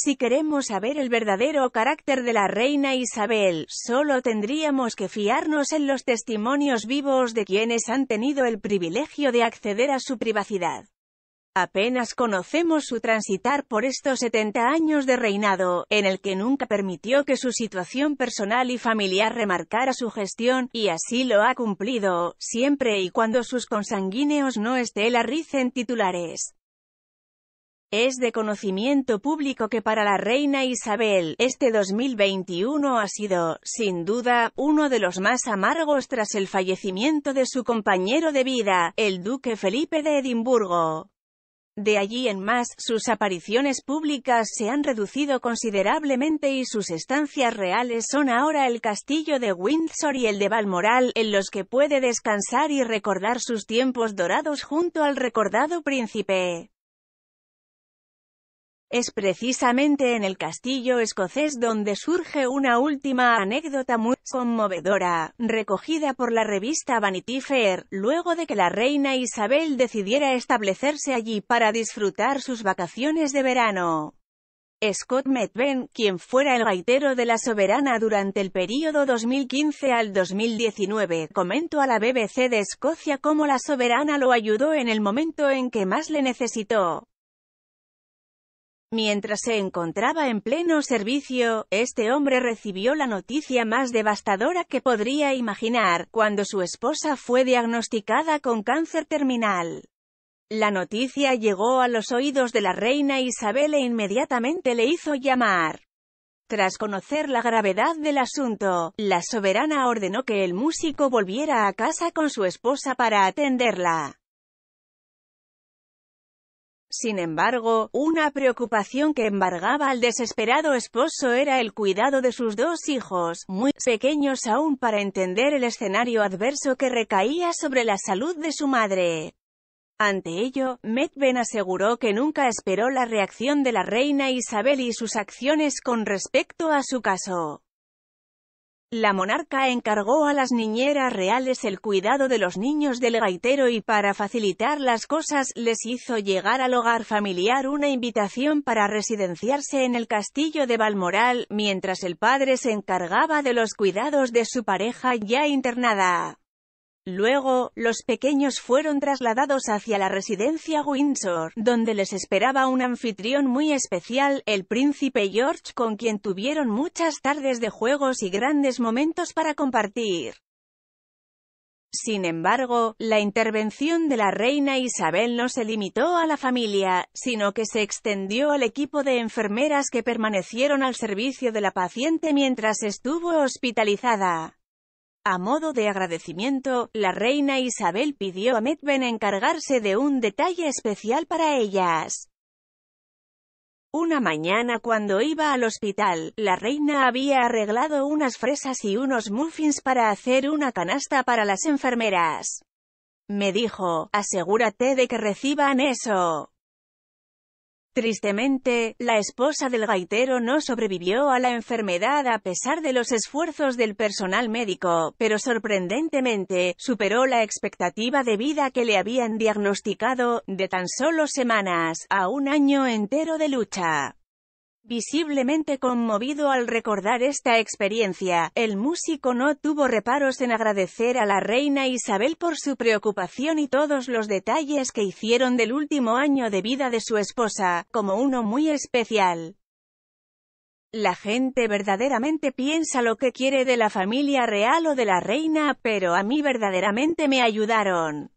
Si queremos saber el verdadero carácter de la reina Isabel, solo tendríamos que fiarnos en los testimonios vivos de quienes han tenido el privilegio de acceder a su privacidad. Apenas conocemos su transitar por estos 70 años de reinado, en el que nunca permitió que su situación personal y familiar remarcara su gestión, y así lo ha cumplido, siempre y cuando sus consanguíneos no estén la en titulares. Es de conocimiento público que para la reina Isabel, este 2021 ha sido, sin duda, uno de los más amargos tras el fallecimiento de su compañero de vida, el duque Felipe de Edimburgo. De allí en más, sus apariciones públicas se han reducido considerablemente y sus estancias reales son ahora el castillo de Windsor y el de Balmoral, en los que puede descansar y recordar sus tiempos dorados junto al recordado príncipe. Es precisamente en el castillo escocés donde surge una última anécdota muy conmovedora, recogida por la revista Vanity Fair, luego de que la reina Isabel decidiera establecerse allí para disfrutar sus vacaciones de verano. Scott Metven, quien fuera el gaitero de la soberana durante el período 2015 al 2019, comentó a la BBC de Escocia cómo la soberana lo ayudó en el momento en que más le necesitó. Mientras se encontraba en pleno servicio, este hombre recibió la noticia más devastadora que podría imaginar, cuando su esposa fue diagnosticada con cáncer terminal. La noticia llegó a los oídos de la reina Isabel e inmediatamente le hizo llamar. Tras conocer la gravedad del asunto, la soberana ordenó que el músico volviera a casa con su esposa para atenderla. Sin embargo, una preocupación que embargaba al desesperado esposo era el cuidado de sus dos hijos, muy pequeños aún para entender el escenario adverso que recaía sobre la salud de su madre. Ante ello, Medven aseguró que nunca esperó la reacción de la reina Isabel y sus acciones con respecto a su caso. La monarca encargó a las niñeras reales el cuidado de los niños del gaitero y para facilitar las cosas, les hizo llegar al hogar familiar una invitación para residenciarse en el castillo de Balmoral, mientras el padre se encargaba de los cuidados de su pareja ya internada. Luego, los pequeños fueron trasladados hacia la residencia Windsor, donde les esperaba un anfitrión muy especial, el príncipe George, con quien tuvieron muchas tardes de juegos y grandes momentos para compartir. Sin embargo, la intervención de la reina Isabel no se limitó a la familia, sino que se extendió al equipo de enfermeras que permanecieron al servicio de la paciente mientras estuvo hospitalizada. A modo de agradecimiento, la reina Isabel pidió a Medven encargarse de un detalle especial para ellas. Una mañana cuando iba al hospital, la reina había arreglado unas fresas y unos muffins para hacer una canasta para las enfermeras. Me dijo, asegúrate de que reciban eso. Tristemente, la esposa del gaitero no sobrevivió a la enfermedad a pesar de los esfuerzos del personal médico, pero sorprendentemente, superó la expectativa de vida que le habían diagnosticado, de tan solo semanas, a un año entero de lucha. Visiblemente conmovido al recordar esta experiencia, el músico no tuvo reparos en agradecer a la reina Isabel por su preocupación y todos los detalles que hicieron del último año de vida de su esposa, como uno muy especial. La gente verdaderamente piensa lo que quiere de la familia real o de la reina, pero a mí verdaderamente me ayudaron.